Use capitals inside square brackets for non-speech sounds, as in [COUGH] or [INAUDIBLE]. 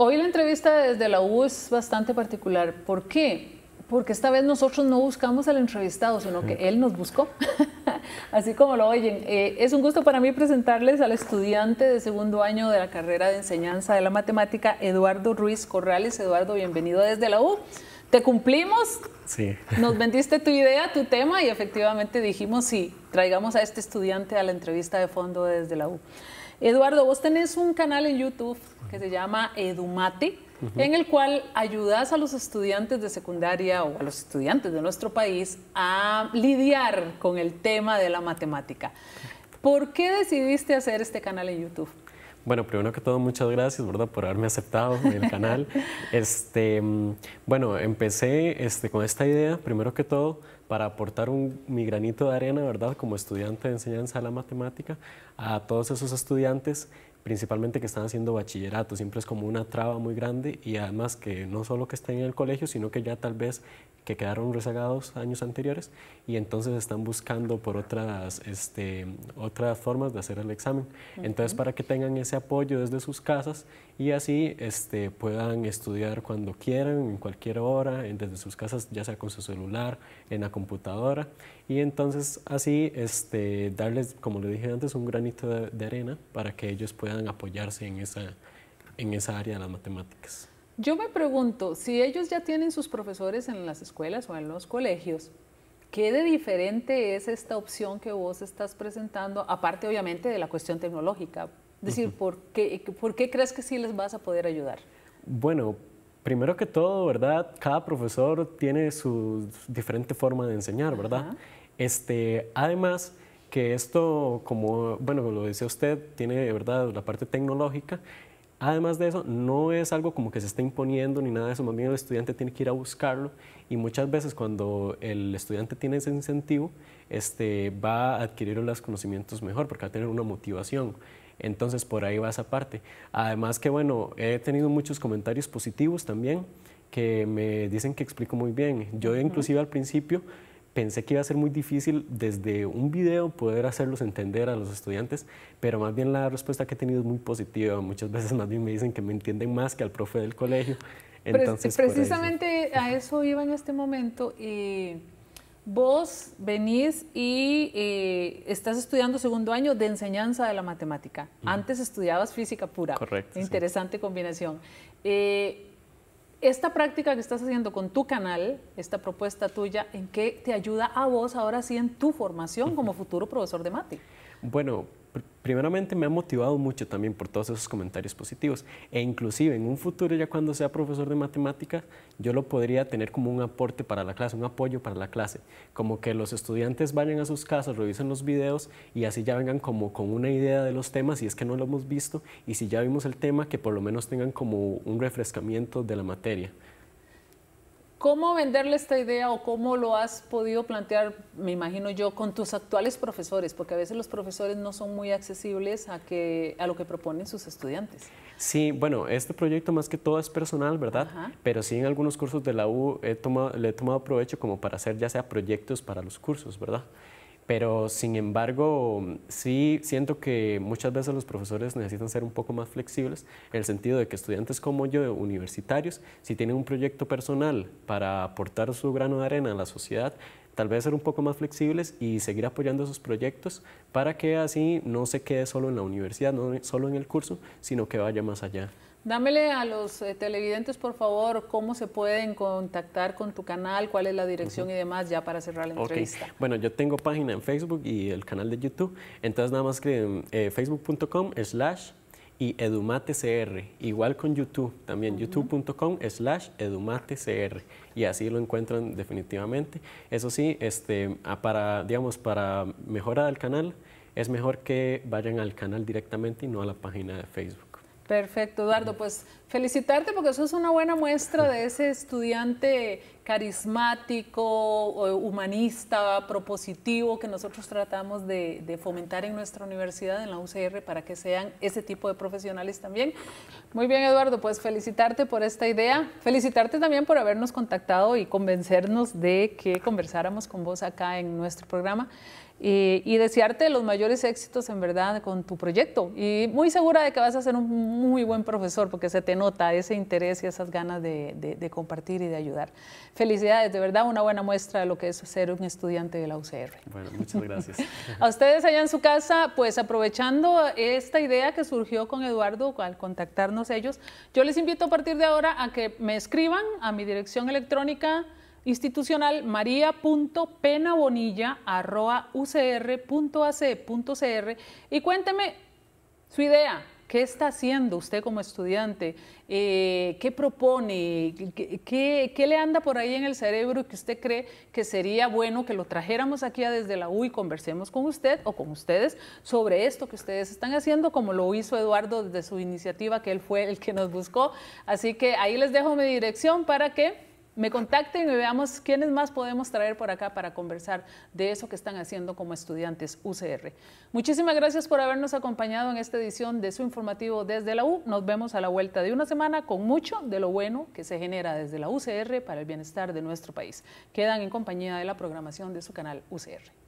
Hoy la entrevista desde la U es bastante particular. ¿Por qué? Porque esta vez nosotros no buscamos al entrevistado, sino que él nos buscó. [LAUGHS] Así como lo oyen, eh, es un gusto para mí presentarles al estudiante de segundo año de la carrera de enseñanza de la matemática, Eduardo Ruiz Corrales. Eduardo, bienvenido desde la U. Te cumplimos, sí. [LAUGHS] nos vendiste tu idea, tu tema y efectivamente dijimos sí, traigamos a este estudiante a la entrevista de fondo desde la U. Eduardo, vos tenés un canal en YouTube que se llama Edumate, en el cual ayudas a los estudiantes de secundaria o a los estudiantes de nuestro país a lidiar con el tema de la matemática. ¿Por qué decidiste hacer este canal en YouTube? Bueno, primero que todo, muchas gracias, ¿verdad?, por haberme aceptado en el canal. [LAUGHS] este, bueno, empecé este, con esta idea, primero que todo, para aportar un, mi granito de arena, ¿verdad?, como estudiante de enseñanza de la matemática a todos esos estudiantes principalmente que están haciendo bachillerato, siempre es como una traba muy grande y además que no solo que estén en el colegio, sino que ya tal vez que quedaron rezagados años anteriores y entonces están buscando por otras, este, otras formas de hacer el examen. Entonces, para que tengan ese apoyo desde sus casas y así este, puedan estudiar cuando quieran, en cualquier hora, desde sus casas, ya sea con su celular, en la computadora. Y entonces así este, darles, como le dije antes, un granito de arena para que ellos puedan apoyarse en esa, en esa área de las matemáticas. Yo me pregunto, si ellos ya tienen sus profesores en las escuelas o en los colegios, ¿qué de diferente es esta opción que vos estás presentando, aparte obviamente de la cuestión tecnológica? Es decir, ¿por, qué, ¿por qué crees que sí les vas a poder ayudar? Bueno, primero que todo, ¿verdad? Cada profesor tiene su diferente forma de enseñar, ¿verdad? Este, además, que esto, como bueno, lo dice usted, tiene de verdad la parte tecnológica. Además de eso, no es algo como que se está imponiendo ni nada de eso, más bien el estudiante tiene que ir a buscarlo y muchas veces cuando el estudiante tiene ese incentivo, este, va a adquirir los conocimientos mejor porque va a tener una motivación. Entonces por ahí va esa parte. Además que bueno, he tenido muchos comentarios positivos también que me dicen que explico muy bien. Yo inclusive al principio pensé que iba a ser muy difícil desde un video poder hacerlos entender a los estudiantes, pero más bien la respuesta que he tenido es muy positiva. Muchas veces más bien me dicen que me entienden más que al profe del colegio. Entonces, precisamente a eso iba en este momento. Eh, vos venís y eh, estás estudiando segundo año de enseñanza de la matemática. Antes estudiabas física pura. Correcto. Interesante combinación. Eh, esta práctica que estás haciendo con tu canal, esta propuesta tuya, ¿en qué te ayuda a vos ahora sí en tu formación como futuro profesor de MATI? Bueno, primeramente me ha motivado mucho también por todos esos comentarios positivos e inclusive en un futuro ya cuando sea profesor de matemáticas yo lo podría tener como un aporte para la clase, un apoyo para la clase, como que los estudiantes vayan a sus casas, revisen los videos y así ya vengan como con una idea de los temas si es que no lo hemos visto y si ya vimos el tema que por lo menos tengan como un refrescamiento de la materia. ¿Cómo venderle esta idea o cómo lo has podido plantear, me imagino yo, con tus actuales profesores? Porque a veces los profesores no son muy accesibles a, que, a lo que proponen sus estudiantes. Sí, bueno, este proyecto más que todo es personal, ¿verdad? Pero sí en algunos cursos de la U he le he tomado provecho como para hacer ya sea proyectos para los cursos, ¿verdad? Pero sin embargo, sí siento que muchas veces los profesores necesitan ser un poco más flexibles en el sentido de que estudiantes como yo, universitarios, si tienen un proyecto personal para aportar su grano de arena a la sociedad, tal vez ser un poco más flexibles y seguir apoyando esos proyectos para que así no se quede solo en la universidad, no solo en el curso, sino que vaya más allá. Dámele a los eh, televidentes, por favor, cómo se pueden contactar con tu canal, cuál es la dirección y demás, ya para cerrar la entrevista. Bueno, yo tengo página en Facebook y el canal de YouTube, entonces nada más que eh, facebook.com slash y edumatecr, igual con YouTube, también youtube.com slash edumatecr, y así lo encuentran definitivamente. Eso sí, este, para, digamos, para mejorar el canal, es mejor que vayan al canal directamente y no a la página de Facebook. Perfecto, Eduardo. Pues felicitarte porque eso es una buena muestra de ese estudiante carismático, humanista, propositivo que nosotros tratamos de, fomentar en nuestra universidad, en la UCR, para que sean ese tipo de profesionales también. Muy bien, Eduardo, pues felicitarte por esta idea, felicitarte también por habernos contactado y convencernos de que conversáramos con vos acá en nuestro programa. Y, desearte los mayores éxitos en verdad con tu proyecto y muy segura de que vas a ser un muy buen profesor porque se te nota ese interés y esas ganas de, de compartir y de ayudar. Felicidades, de verdad, una buena muestra de lo que es ser un estudiante de la UCR. Bueno, muchas gracias. [LAUGHS] a ustedes allá en su casa, pues aprovechando esta idea que surgió con Eduardo al contactarnos ellos, yo les invito a partir de ahora a que me escriban a mi dirección electrónica institucional maria.penabonilla.ucr.ac.cr y cuénteme su idea, ¿Qué está haciendo usted como estudiante? Eh, ¿Qué propone? ¿Qué, le anda por ahí en el cerebro que usted cree que sería bueno que lo trajéramos aquí a desde la U y conversemos con usted o con ustedes sobre esto que ustedes están haciendo, como lo hizo Eduardo desde su iniciativa, que él fue el que nos buscó? Así que ahí les dejo mi dirección para que me contacten y veamos quiénes más podemos traer por acá para conversar de eso que están haciendo como estudiantes UCR. Muchísimas gracias por habernos acompañado en esta edición de su informativo desde la U. Nos vemos a la vuelta de una semana con mucho de lo bueno que se genera desde la UCR para el bienestar de nuestro país. Quedan en compañía de la programación de su canal UCR.